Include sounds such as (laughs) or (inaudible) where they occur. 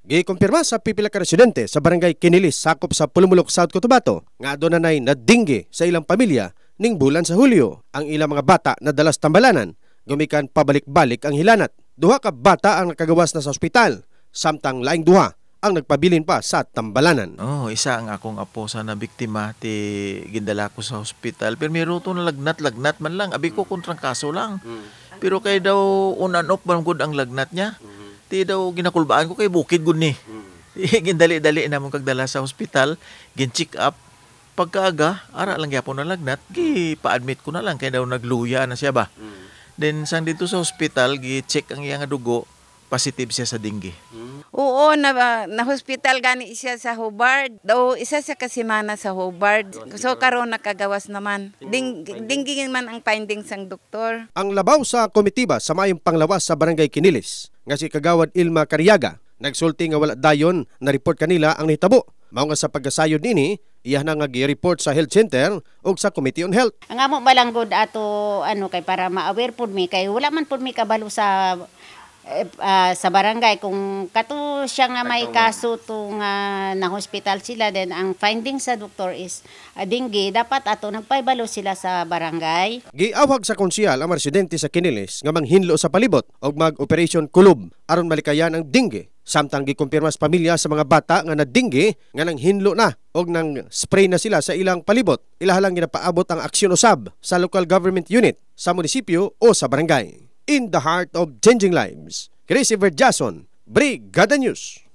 Gikumpirma sa pipila ka residente sa barangay Kinilis sakop sa Pulumulok, South Cotabato nga doon na nadinggi sa ilang pamilya ning bulan sa Hulyo ang ilang mga bata na dalas tambalanan gumikan pabalik-balik ang hilanat. Duha ka bata ang nakagawas na sa ospital samtang laing duha ang nagpabilin pa sa tambalanan. Oh, isa ang akong apo sa nabiktima biktima ti gindala ko sa ospital. Pero mayro to na lagnat-lagnat man lang. Abi ko kontrang kaso lang. Mm. Pero kay daw on and ang lagnat niya. Mm. Ti daw ginakulbaan ko kay bukid gud ni. Mm. (laughs) Gindali-dali namon kag dala sa hospital, gin-check up pagkaaga ara lang gyapon na lagnat gi pa-admit ko na lang kay daw nagluya na siya ba. Mm. Then sang dito sa hospital gi-check ang iyang dugo, positive siya sa dengue. Mm. Oo, na, na hospital gani siya sa Hobart. Daw isa siya kasi mana sa Hobart. So karon nakagawas naman. Ding, dinggingin man ang findings sang doktor. Ang labaw sa komitiba sa mayong panglawas sa Barangay Kinilis nga si Kagawad Ilma Cariaga nagsulti nga wala dayon na report kanila ang nahitabo. Mao nga sa pagkasayod nini, iya na nga gi-report sa health center ug sa Committee on Health. Ang amo balanggod ato ano kay para ma-aware pud mi kay wala man pud mi kabalo sa uh, sa barangay kung kato siya nga may kaso to nga na hospital sila then ang finding sa doktor is uh, dinggi dapat ato nagpaybalo sila sa barangay giawag sa konsyal ang residente sa Kinilis nga manghinlo sa palibot og mag operation kulob aron malikayan ang dengue samtang gikumpirma sa pamilya sa mga bata nga na dengue nga nang hinlo na og nang spray na sila sa ilang palibot ilahalang ginapaabot ang aksyon usab sa local government unit sa munisipyo o sa barangay in the heart of changing lives. Christopher Jason, Brigada News.